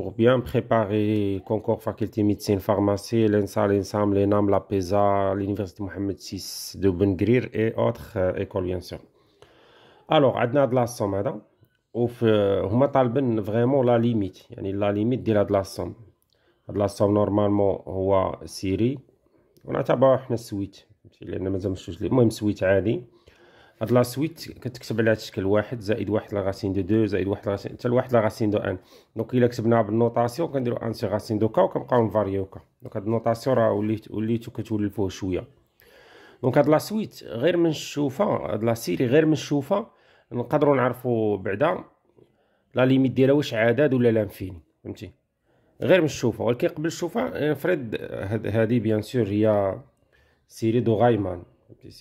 pour bien préparer concours faculté médecine pharmacie l'ENSA l'ensemble l'ENAM la PESA l'université Mohamed VI de Ben Gurion et autres euh, écoles bien sûr alors adna de la somme madame ou huma euh, vraiment la limite la limite de la de la somme de la somme normalement هو syrie on a tabah احنا suite لان مازال مشوش لي هاد لا سويت كتكتب على هاد الشكل واحد زائد واحد لاغاسين دو دو زائد واحد لاغاسين حتى لواحد لاغاسين دو ان دونك الا كتبناها بالنوطاسيون كنديرو ان سي غاسين دو كا وكنبقاو نفاريو كا دونك هاد النوطاسيون راه وليت وليتو كتولفوه شويه دونك هاد لا سويت غير من الشوفه هاد لا سيري غير من الشوفه نقدروا نعرفوا بعدا لا ليميت ديالها واش عدد ولا لانفين فهمتي غير من الشوفه ولكن قبل الشوفه نفرض هذه بيان سور هي سيري دو غايمان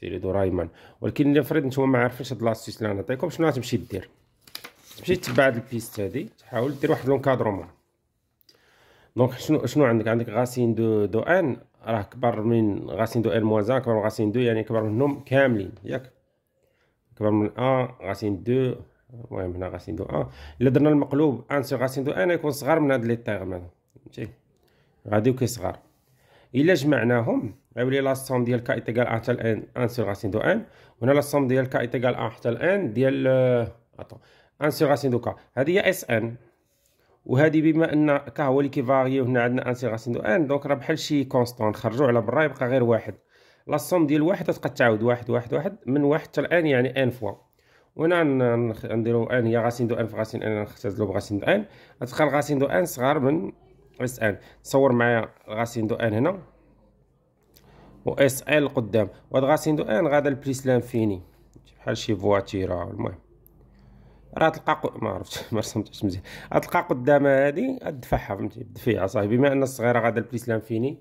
دو دورايمان ولكن نفرض نتوما ما عارفينش هاد لاستيس اللي غنعطيكم شنو غتمشي دير تمشي تبع هاد البيست هادي تحاول دير واحد لونكادرومون دونك شنو شنو عندك عندك غاسين دو دو ان راه كبر من غاسين دو ان موازا كبر من غاسين دو يعني كبر منهم كاملين ياك كبر من ان غاسين دو المهم هنا غاسين دو ان الا درنا المقلوب ان سو غاسين دو ان يكون صغار من هاد لي تيغ فهمتي غادي وكيصغر الا جمعناهم غيولي لا سوم ديال كا ايتيغال حتى الان ان سور غاسين دو ان وهنا لا سوم ديال كا ايتيغال حتى الان ديال اتون آه، ان سور غاسين دو كا هذه هي اس ان وهذه بما ان كا هو اللي كيفاريي هنا عندنا ان سور غاسين دو ان دونك راه بحال شي كونستون خرجوا على برا يبقى غير واحد لا سوم ديال واحد تبقى تعاود واحد واحد واحد من واحد حتى الان يعني ان فوا وهنا نديرو ان هي غاسين دو ان في غاسين ان نختزلو بغاسين دو ان غتبقى غاسين دو ان صغار من اس ان تصور معايا غاسين دو ان هنا و اس ال قدام و هاد غاسين دو ان غادا لبليس لانفيني بحال شي فواتيرا المهم راه تلقى ما عرفتش ما رسمتش مزيان تلقى قدامها هادي غدفعها فهمتي بالدفيعه صاحبي بما ان الصغيره غادا لبليس لانفيني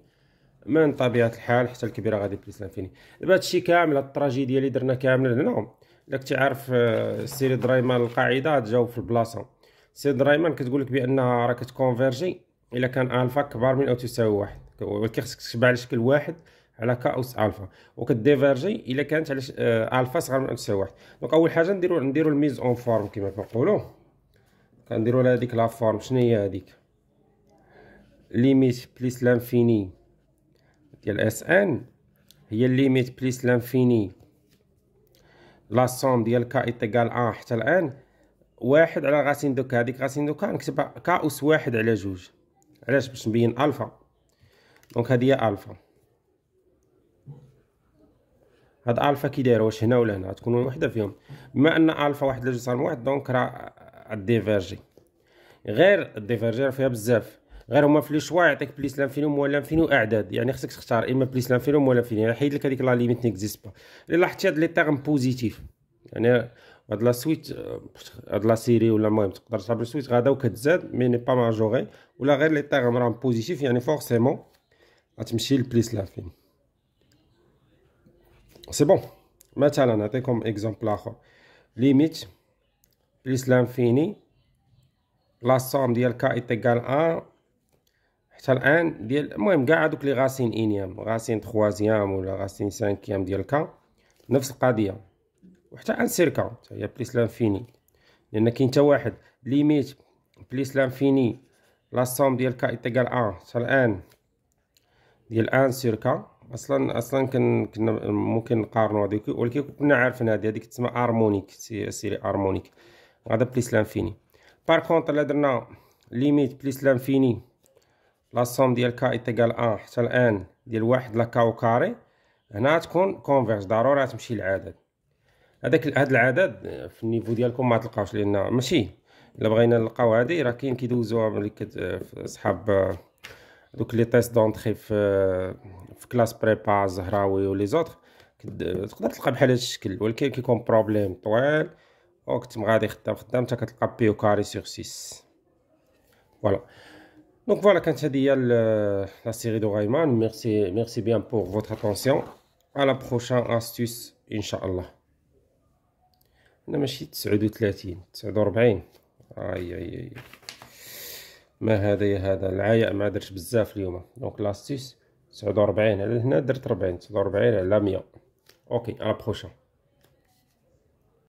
من طبيعه الحال حتى الكبيره غادي بليس لانفيني دابا هادشي كامل هاد التراجيديا اللي درنا كامله هنا الا كنتي عارف آه، درايمان القاعده تجاوب في البلاصه سيري درايمان كتقول لك بانها راه كتكونفيرجي الا كان الفا كبار من او تساوي واحد ولكن خصك تشبع على شكل واحد على كا اوس الفا وكديفيرجي الا كانت على آه، الفا صغر من او تساوي واحد دونك اول حاجه نديرو نديرو الميز اون فورم كما كنقولوا كنديرو على هذيك لا فورم شنو هي هذيك ليميت بليس لانفيني ديال اس ان هي ليميت بليس لانفيني لا سوم ديال كا ايتيغال ان آه حتى الان واحد على غاسين دو كا هذيك غاسين دو كا نكتبها كا اوس واحد على جوج علاش باش نبين الفا دونك هادي هي الفا هاد الفا كي دايره واش هنا ولا هنا تكون وحده فيهم بما ان الفا واحد لا جسر واحد دونك راه الديفيرجي غير الديفيرجي فيها بزاف غير هما في لي شوا يعطيك بليس لانفينوم ولا لانفينيو اعداد يعني خصك تختار اما بليس لانفينوم ولا لانفينيو يعني حيد لك هذيك لا ليميت نيكزيست با الا لاحظتي هاد لي تيرم بوزيتيف يعني هاد لا سويت هاد لا سيري ولا المهم تقدر تعبر سويت غادا وكتزاد مي ني با ماجوري ولا غير لي تيغم راهم بوزيتيف يعني فورسيمون غتمشي لبليس لافين سي بون مثلا نعطيكم اكزومبل اخر ليميت بليس لانفيني لا سوم ديال كا ايتيكال ان حتى الان ديال المهم كاع هادوك لي غاسين انيام غاسين تخوازيام ولا غاسين سانكيام ديال كا نفس القضيه وحتى ان سيركا هي بليس لانفيني لان كاين حتى واحد ليميت بليس لانفيني لا سوم ديال كا ايتيغال ان حتى الان ديال ان سيركا اصلا اصلا كن كنا ممكن نقارنوا هذيك ولكن كنا عارفين هذه هذيك تسمى هارمونيك سيري هارمونيك هذا بليس لانفيني بار كونتر الا درنا ليميت بليس لانفيني لا سوم ديال كا ايتيغال ان حتى الان ديال واحد لا كاو كاري هنا تكون كونفيرج ضروري تمشي للعدد هذاك هذا العدد في النيفو ديالكم ما تلقاوش لان ماشي الا بغينا نلقاو هذه راه كاين كيدوزوها ملي صحاب دوك لي تيست دونتري في في كلاس بريبا زهراوي ولي زوتر تقدر تلقى بحال هذا الشكل ولكن كيكون بروبليم طويل وقت ما غادي خدام خدام حتى كتلقى بيو كاري سور 6 فوالا دونك فوالا كانت هذه هي لا سيري دو غايمان ميرسي ميرسي بيان بور فوتر اتونسيون على بروشان استوس ان شاء الله انا ماشي تسعود وثلاثين تسعود وربعين اي اي اي ما هذا يا هذا العياء ما درتش بزاف اليوم دونك لاستيس تسعود وربعين على هنا درت ربعين تسعود وربعين على مية اوكي على